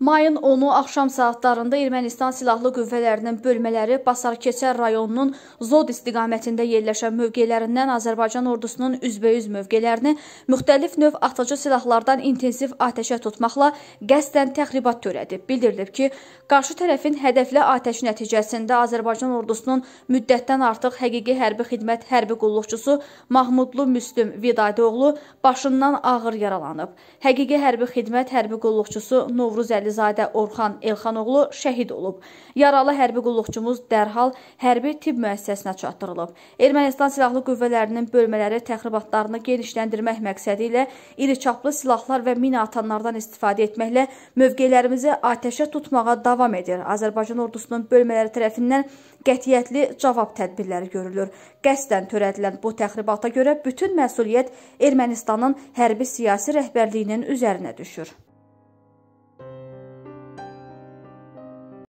Mayın 10-u axşam saatlarında Ermənistan silahlı qüvvələrinin bölmələri Basarkeçər rayonunun Zod istiqamətində yerləşən mövqelərindən Azərbaycan ordusunun üzbəüz mövqelərini müxtəlif növ atıcı silahlardan intensiv atəşə tutmaqla qəsdən təxribat törədib. Bildirilib ki, qarşı tərəfin hədəfli atəş nəticəsində Azərbaycan ordusunun müddətdən artıq həqiqi hərbi xidmət hərbi qulluqçusu Mahmudlu Müslüm Vidadi oğlu başından ağır yaralanıb. Həqiqi hərbi xidmət hərbi qulluqçusu Novruz Əli Əlizadə Orxan Elxanoğlu şəhid olub. Yaralı hərbi qulluqçumuz dərhal hərbi tibb müəssisəsinə çatdırılıb. Ermənistan Silahlı Qüvvələrinin bölmələri təxribatlarını genişləndirmək məqsədi ilə iri çaplı silahlar və mina atanlardan istifadə etməklə mövqelərimizi atəşə tutmağa davam edir. Azərbaycan ordusunun bölmələri tərəfindən qətiyyətli cavab tədbirləri görülür. Qəsdən törədilən bu təxribata görə bütün məsuliyyət Ermənistanın hərbi siyasi rəhbərliyinin üzərinə düşür.